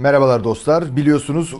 Merhabalar dostlar. Biliyorsunuz e,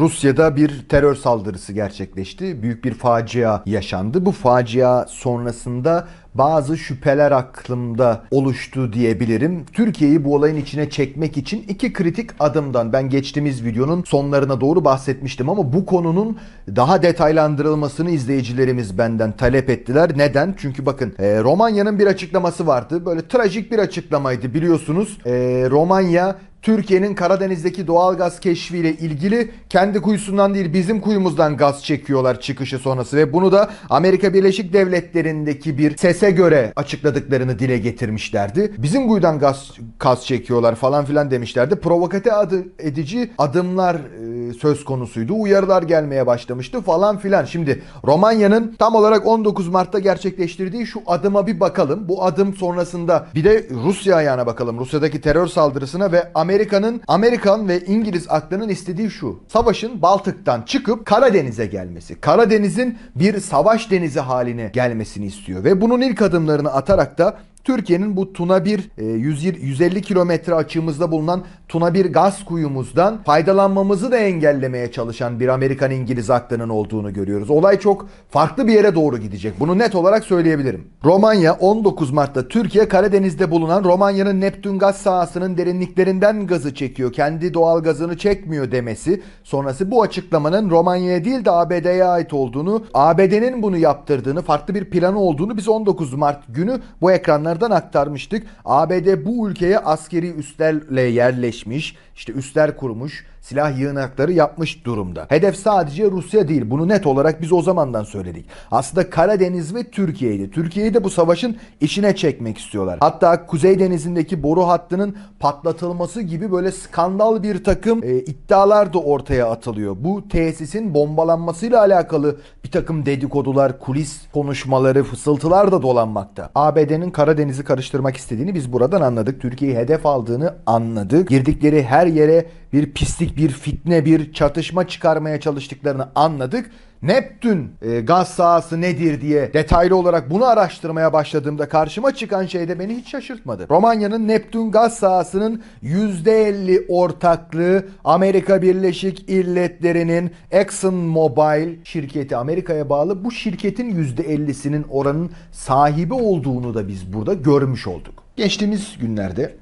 Rusya'da bir terör saldırısı gerçekleşti. Büyük bir facia yaşandı. Bu facia sonrasında bazı şüpheler aklımda oluştu diyebilirim. Türkiye'yi bu olayın içine çekmek için iki kritik adımdan ben geçtiğimiz videonun sonlarına doğru bahsetmiştim ama bu konunun daha detaylandırılmasını izleyicilerimiz benden talep ettiler. Neden? Çünkü bakın e, Romanya'nın bir açıklaması vardı. Böyle trajik bir açıklamaydı biliyorsunuz. E, Romanya Türkiye'nin Karadeniz'deki doğal gaz keşfiyle ilgili kendi kuyusundan değil bizim kuyumuzdan gaz çekiyorlar çıkışı sonrası ve bunu da Amerika Birleşik Devletleri'ndeki bir sese göre açıkladıklarını dile getirmişlerdi. Bizim kuyudan gaz gaz çekiyorlar falan filan demişlerdi. Provokate adı edici adımlar e, söz konusuydu. Uyarılar gelmeye başlamıştı falan filan. Şimdi Romanya'nın tam olarak 19 Mart'ta gerçekleştirdiği şu adıma bir bakalım. Bu adım sonrasında bir de Rusya ayağına bakalım. Rusya'daki terör saldırısına ve Amerika'nın Amerikan ve İngiliz aklının istediği şu. Savaşın Baltık'tan çıkıp Karadeniz'e gelmesi. Karadeniz'in bir savaş denizi haline gelmesini istiyor ve bunun ilk adımlarını atarak da Türkiye'nin bu Tuna 1 150 e, kilometre açığımızda bulunan Tuna 1 gaz kuyumuzdan faydalanmamızı da engellemeye çalışan bir Amerikan İngiliz aklının olduğunu görüyoruz. Olay çok farklı bir yere doğru gidecek. Bunu net olarak söyleyebilirim. Romanya 19 Mart'ta Türkiye Karadeniz'de bulunan Romanya'nın Neptün gaz sahasının derinliklerinden gazı çekiyor. Kendi doğal gazını çekmiyor demesi sonrası bu açıklamanın Romanya'ya değil de ABD'ye ait olduğunu, ABD'nin bunu yaptırdığını, farklı bir planı olduğunu biz 19 Mart günü bu ekranlarda yayınlardan aktarmıştık. ABD bu ülkeye askeri üslerle yerleşmiş, işte üsler kurmuş, silah yığınakları yapmış durumda. Hedef sadece Rusya değil. Bunu net olarak biz o zamandan söyledik. Aslında Karadeniz ve Türkiye'ydi. Türkiye'yi de bu savaşın içine çekmek istiyorlar. Hatta Kuzey Denizi'ndeki boru hattının patlatılması gibi böyle skandal bir takım e, iddialar da ortaya atılıyor. Bu tesisin bombalanmasıyla alakalı bir takım dedikodular, kulis konuşmaları, fısıltılar da dolanmakta. ABD'nin Karadeniz'i karıştırmak istediğini biz buradan anladık. Türkiye'yi hedef aldığını anladık. Girdikleri her yere bir pislik, bir fitne, bir çatışma çıkarmaya çalıştıklarını anladık. Neptün e, gaz sahası nedir diye detaylı olarak bunu araştırmaya başladığımda karşıma çıkan şey de beni hiç şaşırtmadı. Romanya'nın Neptün gaz sahasının %50 ortaklığı Amerika Birleşik İlletleri'nin Exxon Mobil şirketi Amerika'ya bağlı bu şirketin %50'sinin oranın sahibi olduğunu da biz burada görmüş olduk. Geçtiğimiz günlerde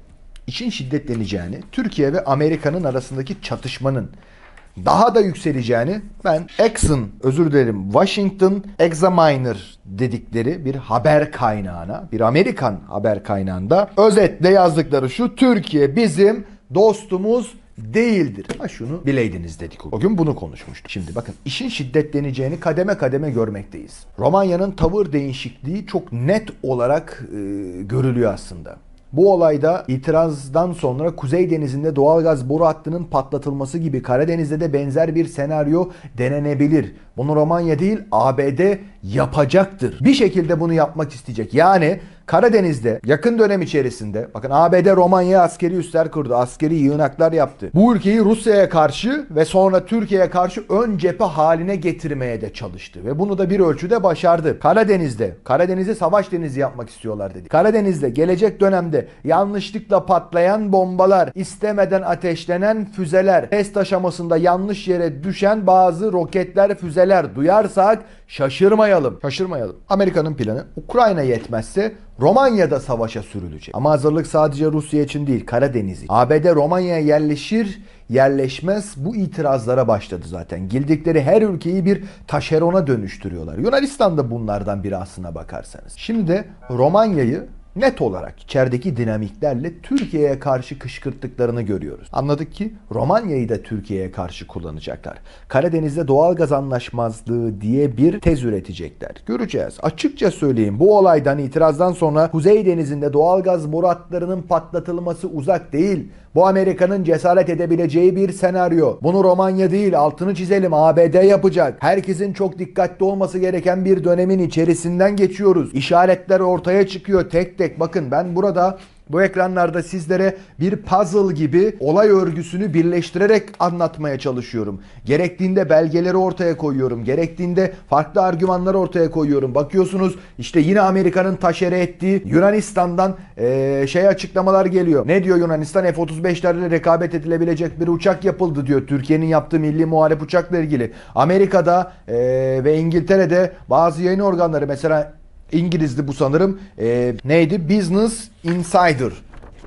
için şiddetleneceğini, Türkiye ve Amerika'nın arasındaki çatışmanın daha da yükseleceğini ben Exxon, özür dilerim Washington Examiner dedikleri bir haber kaynağına, bir Amerikan haber kaynağında özetle yazdıkları şu Türkiye bizim dostumuz değildir. Ha şunu bileydiniz dedik. O gün bunu konuşmuştuk. Şimdi bakın işin şiddetleneceğini kademe kademe görmekteyiz. Romanya'nın tavır değişikliği çok net olarak e, görülüyor aslında. Bu olayda itirazdan sonra Kuzey Denizi'nde doğalgaz boru hattının patlatılması gibi Karadeniz'de de benzer bir senaryo denenebilir. Bunu Romanya değil ABD yapacaktır. Bir şekilde bunu yapmak isteyecek. Yani Karadeniz'de yakın dönem içerisinde bakın ABD Romanya'ya askeri üsler kurdu. Askeri yığınaklar yaptı. Bu ülkeyi Rusya'ya karşı ve sonra Türkiye'ye karşı ön cephe haline getirmeye de çalıştı. Ve bunu da bir ölçüde başardı. Karadeniz'de, Karadeniz'e savaş denizi yapmak istiyorlar dedi. Karadeniz'de gelecek dönemde yanlışlıkla patlayan bombalar, istemeden ateşlenen füzeler, test aşamasında yanlış yere düşen bazı roketler, füzeler duyarsak Şaşırmayalım. Şaşırmayalım. Amerika'nın planı Ukrayna yetmezse Romanya'da savaşa sürülecek. Ama hazırlık sadece Rusya için değil Karadeniz için. ABD Romanya'ya yerleşir yerleşmez bu itirazlara başladı zaten. Girdikleri her ülkeyi bir taşerona dönüştürüyorlar. Yunanistan da bunlardan biri aslına bakarsanız. Şimdi de Romanya'yı net olarak içerideki dinamiklerle Türkiye'ye karşı kışkırttıklarını görüyoruz. Anladık ki Romanya'yı da Türkiye'ye karşı kullanacaklar. Karadeniz'de doğal gaz anlaşmazlığı diye bir tez üretecekler. Göreceğiz. Açıkça söyleyeyim bu olaydan itirazdan sonra Kuzey Denizi'nde doğal gaz boru patlatılması uzak değil. Bu Amerika'nın cesaret edebileceği bir senaryo. Bunu Romanya değil altını çizelim ABD yapacak. Herkesin çok dikkatli olması gereken bir dönemin içerisinden geçiyoruz. İşaretler ortaya çıkıyor tek tek. Bakın ben burada bu ekranlarda sizlere bir puzzle gibi olay örgüsünü birleştirerek anlatmaya çalışıyorum. Gerektiğinde belgeleri ortaya koyuyorum. Gerektiğinde farklı argümanları ortaya koyuyorum. Bakıyorsunuz işte yine Amerika'nın taşere ettiği Yunanistan'dan ee, şey açıklamalar geliyor. Ne diyor Yunanistan? F-35'lerle rekabet edilebilecek bir uçak yapıldı diyor. Türkiye'nin yaptığı milli muharip uçakla ilgili. Amerika'da ee, ve İngiltere'de bazı yayın organları mesela İngilizdi bu sanırım. E, neydi? Business Insider.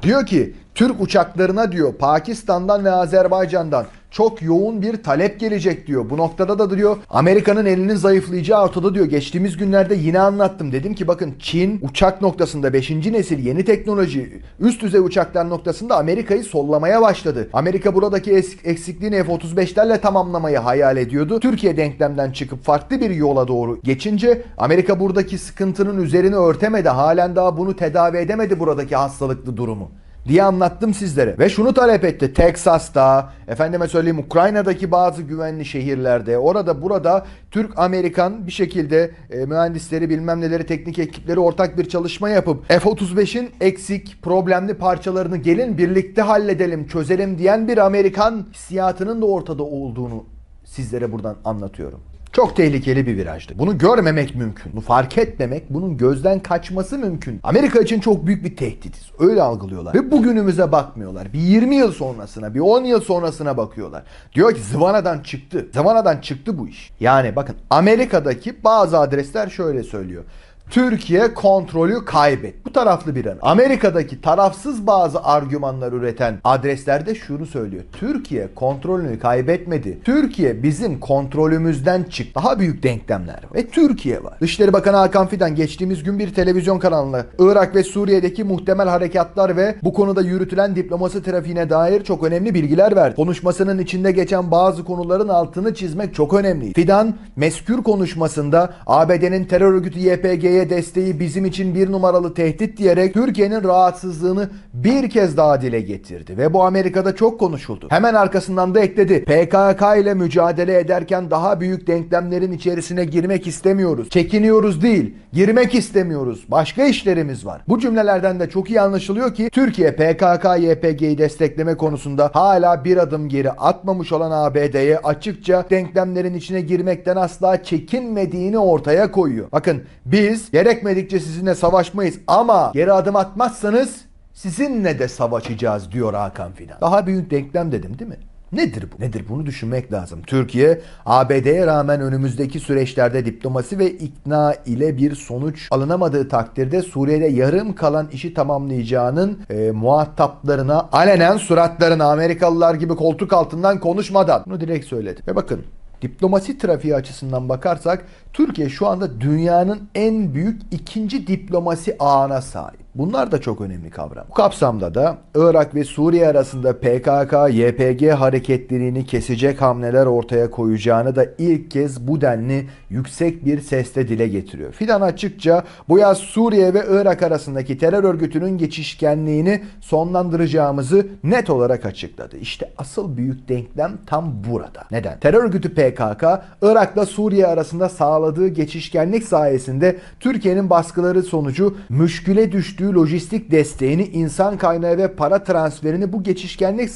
Diyor ki Türk uçaklarına diyor Pakistan'dan ve Azerbaycan'dan çok yoğun bir talep gelecek diyor. Bu noktada da diyor Amerika'nın elinin zayıflayacağı ortada diyor. Geçtiğimiz günlerde yine anlattım. Dedim ki bakın Çin uçak noktasında 5. nesil yeni teknoloji üst düzey uçaklar noktasında Amerika'yı sollamaya başladı. Amerika buradaki eksikliğini F-35'lerle tamamlamayı hayal ediyordu. Türkiye denklemden çıkıp farklı bir yola doğru geçince Amerika buradaki sıkıntının üzerini örtemedi. Halen daha bunu tedavi edemedi buradaki hastalıklı durumu diye anlattım sizlere. Ve şunu talep etti. Teksas'ta, efendime söyleyeyim Ukrayna'daki bazı güvenli şehirlerde, orada burada Türk-Amerikan bir şekilde e, mühendisleri bilmem neleri, teknik ekipleri ortak bir çalışma yapıp F-35'in eksik, problemli parçalarını gelin birlikte halledelim, çözelim diyen bir Amerikan hissiyatının da ortada olduğunu sizlere buradan anlatıyorum. Çok tehlikeli bir virajdı. Bunu görmemek mümkün. Bunu fark etmemek, bunun gözden kaçması mümkün. Amerika için çok büyük bir tehditiz. Öyle algılıyorlar. Ve bugünümüze bakmıyorlar. Bir 20 yıl sonrasına, bir 10 yıl sonrasına bakıyorlar. Diyor ki zıvanadan çıktı. Zıvanadan çıktı bu iş. Yani bakın Amerika'daki bazı adresler şöyle söylüyor. Türkiye kontrolü kaybet. Bu taraflı bir an. Amerika'daki tarafsız bazı argümanlar üreten adreslerde şunu söylüyor. Türkiye kontrolünü kaybetmedi. Türkiye bizim kontrolümüzden çıktı. Daha büyük denklemler ve Türkiye var. Dışişleri Bakanı Hakan Fidan geçtiğimiz gün bir televizyon kanalına Irak ve Suriye'deki muhtemel harekatlar ve bu konuda yürütülen diplomasi trafiğine dair çok önemli bilgiler verdi. Konuşmasının içinde geçen bazı konuların altını çizmek çok önemli. Fidan meskür konuşmasında ABD'nin terör örgütü YPG'ye Suriye desteği bizim için bir numaralı tehdit diyerek Türkiye'nin rahatsızlığını bir kez daha dile getirdi ve bu Amerika'da çok konuşuldu. Hemen arkasından da ekledi. PKK ile mücadele ederken daha büyük denklemlerin içerisine girmek istemiyoruz. Çekiniyoruz değil, girmek istemiyoruz. Başka işlerimiz var. Bu cümlelerden de çok iyi anlaşılıyor ki Türkiye PKK-YPG'yi destekleme konusunda hala bir adım geri atmamış olan ABD'ye açıkça denklemlerin içine girmekten asla çekinmediğini ortaya koyuyor. Bakın biz Gerekmedikçe sizinle savaşmayız ama geri adım atmazsanız sizinle de savaşacağız diyor Hakan Fidan. Daha büyük denklem dedim değil mi? Nedir bu? Nedir bunu düşünmek lazım. Türkiye ABD'ye rağmen önümüzdeki süreçlerde diplomasi ve ikna ile bir sonuç alınamadığı takdirde Suriye'de yarım kalan işi tamamlayacağının e, muhataplarına alenen suratlarına Amerikalılar gibi koltuk altından konuşmadan bunu direkt söyledi. Ve bakın diplomasi trafiği açısından bakarsak Türkiye şu anda dünyanın en büyük ikinci diplomasi ağına sahip. Bunlar da çok önemli kavram. Bu kapsamda da Irak ve Suriye arasında PKK-YPG hareketlerini kesecek hamleler ortaya koyacağını da ilk kez bu denli yüksek bir sesle dile getiriyor. Fidan açıkça bu yaz Suriye ve Irak arasındaki terör örgütünün geçişkenliğini sonlandıracağımızı net olarak açıkladı. İşte asıl büyük denklem tam burada. Neden? Terör örgütü PKK, Irak'la Suriye arasında sağladığı geçişkenlik sayesinde Türkiye'nin baskıları sonucu müşküle düştü düştüğü lojistik desteğini, insan kaynağı ve para transferini bu geçişkenlik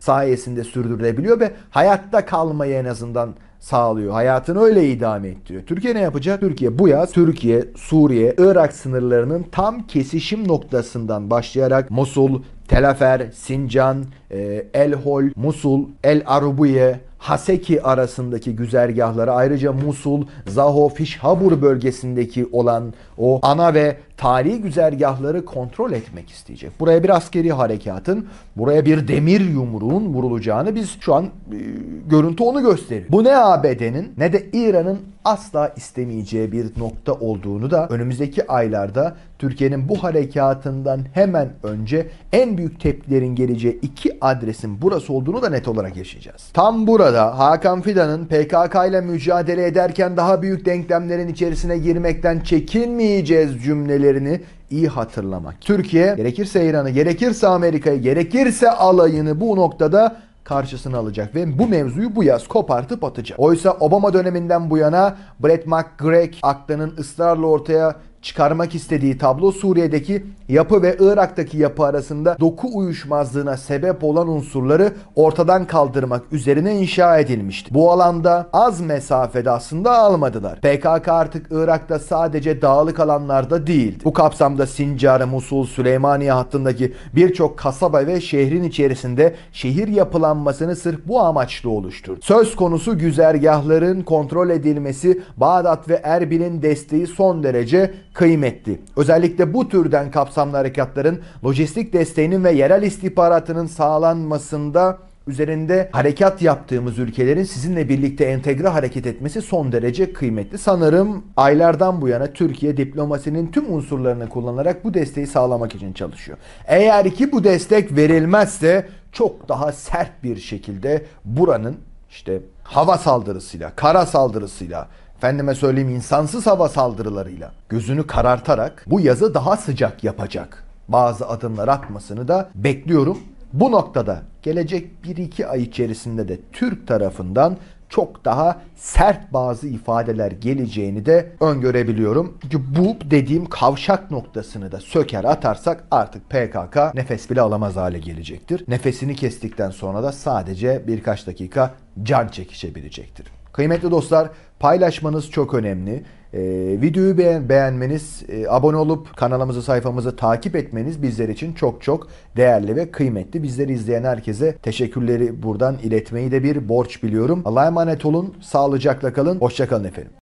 sayesinde sürdürebiliyor ve hayatta kalmayı en azından sağlıyor. Hayatını öyle idame ettiriyor. Türkiye ne yapacak? Türkiye bu yaz Türkiye, Suriye, Irak sınırlarının tam kesişim noktasından başlayarak Mosul, Telafer, Sincan, e, El Hol, Musul, El Arubuye, Haseki arasındaki güzergahları ayrıca Musul, Zaho, Fişhabur bölgesindeki olan o ana ve tarihi güzergahları kontrol etmek isteyecek. Buraya bir askeri harekatın, buraya bir demir yumruğun vurulacağını biz şu an e, görüntü onu gösteriyor. Bu ne ABD'nin ne de İran'ın asla istemeyeceği bir nokta olduğunu da önümüzdeki aylarda Türkiye'nin bu harekatından hemen önce en büyük tepkilerin geleceği iki adresin burası olduğunu da net olarak yaşayacağız. Tam burada Hakan Fidan'ın PKK ile mücadele ederken daha büyük denklemlerin içerisine girmekten çekinmeyeceğiz cümleli ilişkilerini iyi hatırlamak. Türkiye gerekirse İran'ı, gerekirse Amerika'yı, gerekirse alayını bu noktada karşısına alacak ve bu mevzuyu bu yaz kopartıp atacak. Oysa Obama döneminden bu yana Brett McGregg aklının ısrarla ortaya çıkarmak istediği tablo Suriye'deki yapı ve Irak'taki yapı arasında doku uyuşmazlığına sebep olan unsurları ortadan kaldırmak üzerine inşa edilmişti. Bu alanda az mesafede aslında almadılar. PKK artık Irak'ta sadece dağlık alanlarda değildi. Bu kapsamda Sincar, Musul, Süleymaniye hattındaki birçok kasaba ve şehrin içerisinde şehir yapılanmasını sırf bu amaçla oluşturdu. Söz konusu güzergahların kontrol edilmesi Bağdat ve Erbil'in desteği son derece kıymetli. Özellikle bu türden kapsamlı harekatların lojistik desteğinin ve yerel istihbaratının sağlanmasında üzerinde harekat yaptığımız ülkelerin sizinle birlikte entegre hareket etmesi son derece kıymetli. Sanırım aylardan bu yana Türkiye diplomasinin tüm unsurlarını kullanarak bu desteği sağlamak için çalışıyor. Eğer ki bu destek verilmezse çok daha sert bir şekilde buranın işte hava saldırısıyla, kara saldırısıyla efendime söyleyeyim insansız hava saldırılarıyla gözünü karartarak bu yazı daha sıcak yapacak bazı adımlar atmasını da bekliyorum. Bu noktada gelecek 1-2 ay içerisinde de Türk tarafından çok daha sert bazı ifadeler geleceğini de öngörebiliyorum. Çünkü bu dediğim kavşak noktasını da söker atarsak artık PKK nefes bile alamaz hale gelecektir. Nefesini kestikten sonra da sadece birkaç dakika can çekişebilecektir. Kıymetli dostlar paylaşmanız çok önemli. Ee, videoyu beğen beğenmeniz, e, abone olup kanalımızı sayfamızı takip etmeniz bizler için çok çok değerli ve kıymetli. Bizleri izleyen herkese teşekkürleri buradan iletmeyi de bir borç biliyorum. Allah'a emanet olun, sağlıcakla kalın, hoşçakalın efendim.